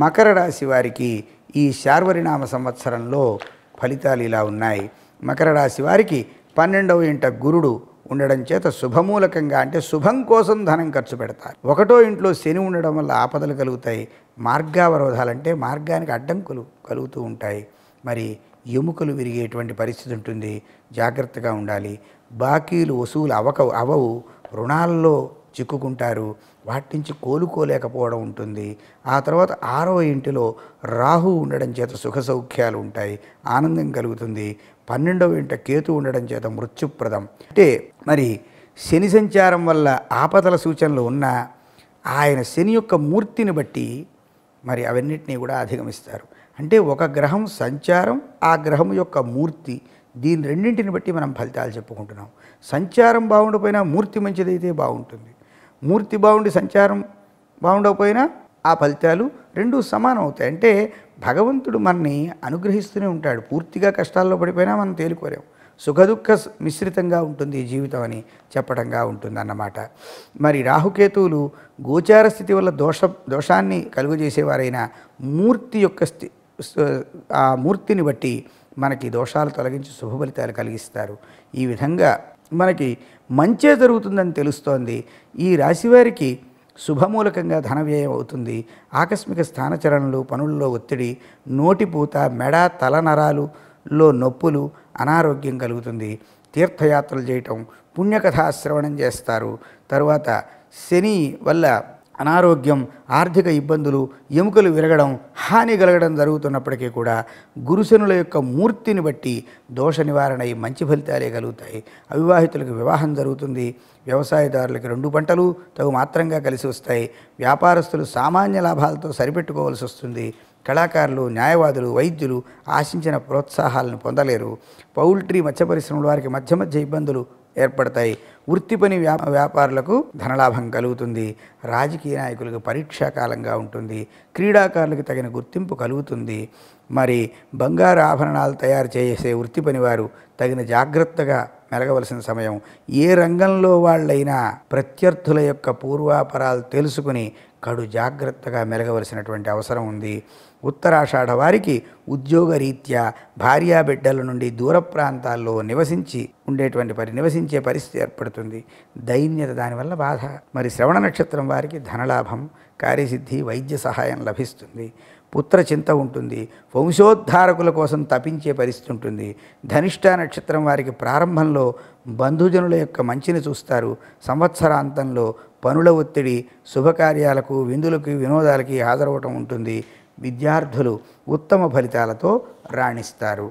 మకర రాశి వారికి ఈ శార్వరినామ సంవత్సరంలో ఫలితాలు ఇలా ఉన్నాయి మకర రాశి వారికి పన్నెండవ ఇంట గురుడు ఉండడం చేత శుభమూలకంగా అంటే శుభం కోసం ధనం ఖర్చు పెడతారు ఒకటో ఇంట్లో శని ఉండడం వల్ల ఆపదలు కలుగుతాయి మార్గావరోధాలంటే మార్గానికి అడ్డంకులు కలుగుతూ ఉంటాయి మరి ఎముకలు విరిగేటువంటి పరిస్థితి ఉంటుంది జాగ్రత్తగా ఉండాలి బాకీలు వసూలు అవక అవవు రుణాల్లో చిక్కుకుంటారు వాటి నుంచి కోలుకోలేకపోవడం ఉంటుంది ఆ తర్వాత ఆరవ ఇంటిలో రాహు ఉండడం చేత సుఖ సౌఖ్యాలు ఉంటాయి ఆనందం కలుగుతుంది పన్నెండవ ఇంట కేతు ఉండడం చేత మృత్యుప్రదం అంటే మరి శని సంచారం వల్ల ఆపదల సూచనలు ఉన్న ఆయన శని యొక్క మూర్తిని బట్టి మరి అవన్నింటినీ కూడా అధిగమిస్తారు అంటే ఒక గ్రహం సంచారం ఆ గ్రహం యొక్క మూర్తి దీని రెండింటిని బట్టి మనం ఫలితాలు చెప్పుకుంటున్నాం సంచారం బాగుండిపోయినా మూర్తి మంచిదైతే బాగుంటుంది మూర్తి బాగుండి సంచారం బాగుండకపోయినా ఆ ఫలితాలు రెండూ సమానం అవుతాయి అంటే భగవంతుడు మనని అనుగ్రహిస్తూనే ఉంటాడు పూర్తిగా కష్టాల్లో పడిపోయినా మనం తేలుకోలేము సుఖదుఖ మిశ్రితంగా ఉంటుంది ఈ జీవితం అని చెప్పడంగా ఉంటుంది అన్నమాట మరి రాహుకేతువులు గోచార స్థితి వల్ల దోష దోషాన్ని కలుగజేసేవారైన మూర్తి యొక్క స్థి ఆ మూర్తిని బట్టి మనకి దోషాలు తొలగించి శుభ ఫలితాలు కలిగిస్తారు ఈ విధంగా మనకి మంచే జరుగుతుందని తెలుస్తోంది ఈ రాశివారికి శుభమూలకంగా ధనవ్యయం అవుతుంది ఆకస్మిక స్థానచరణలు పనుల్లో ఒత్తిడి నోటిపూత మెడ లో నొప్పులు అనారోగ్యం కలుగుతుంది తీర్థయాత్రలు చేయటం పుణ్యకథా శ్రవణం చేస్తారు తర్వాత శని వల్ల అనారోగ్యం ఆర్థిక ఇబ్బందులు ఎముకలు విరగడం హాని కలగడం జరుగుతున్నప్పటికీ కూడా గురుశనుల యొక్క మూర్తిని బట్టి దోష నివారణ అయి మంచి ఫలితాలే కలుగుతాయి అవివాహితులకు వివాహం జరుగుతుంది వ్యవసాయదారులకు రెండు పంటలు తగు మాత్రంగా కలిసి వస్తాయి వ్యాపారస్తులు సామాన్య లాభాలతో సరిపెట్టుకోవాల్సి వస్తుంది కళాకారులు న్యాయవాదులు వైద్యులు ఆశించిన ప్రోత్సాహాలను పొందలేరు పౌల్ట్రీ మత్స్య పరిశ్రమల వారికి మధ్య మధ్య ఇబ్బందులు ఏర్పడతాయి వృత్తి పని వ్యాపారులకు ధనలాభం కలుగుతుంది రాజకీయ నాయకులకు పరీక్షాకాలంగా ఉంటుంది క్రీడాకారులకు తగిన గుర్తింపు కలుగుతుంది మరి బంగారు ఆభరణాలు తయారు చేసే వృత్తి పనివారు తగిన జాగ్రత్తగా మెలగవలసిన సమయం ఏ రంగంలో వాళ్ళైనా ప్రత్యర్థుల యొక్క పూర్వాపరాలు తెలుసుకుని కడు జాగ్రత్తగా మెలగవలసినటువంటి అవసరం ఉంది ఉత్తరాషాఢ వారికి ఉద్యోగరీత్యా భార్యా బిడ్డల నుండి దూర ప్రాంతాల్లో నివసించి ఉండేటువంటి పరి నివసించే పరిస్థితి ఏర్పడుతుంది దైన్యత దానివల్ల బాధ మరి శ్రవణ నక్షత్రం వారికి ధనలాభం కార్యసిద్ధి వైద్య సహాయం లభిస్తుంది పుత్ర చింత ఉంటుంది వంశోద్ధారకుల కోసం తపించే పరిస్థితి ఉంటుంది ధనిష్ట నక్షత్రం వారికి ప్రారంభంలో బంధుజనుల యొక్క మంచిని చూస్తారు సంవత్సరాంతంలో పనుల ఒత్తిడి శుభకార్యాలకు విందులకి వినోదాలకి హాజరవటం ఉంటుంది విద్యార్థులు ఉత్తమ ఫలితాలతో రాణిస్తారు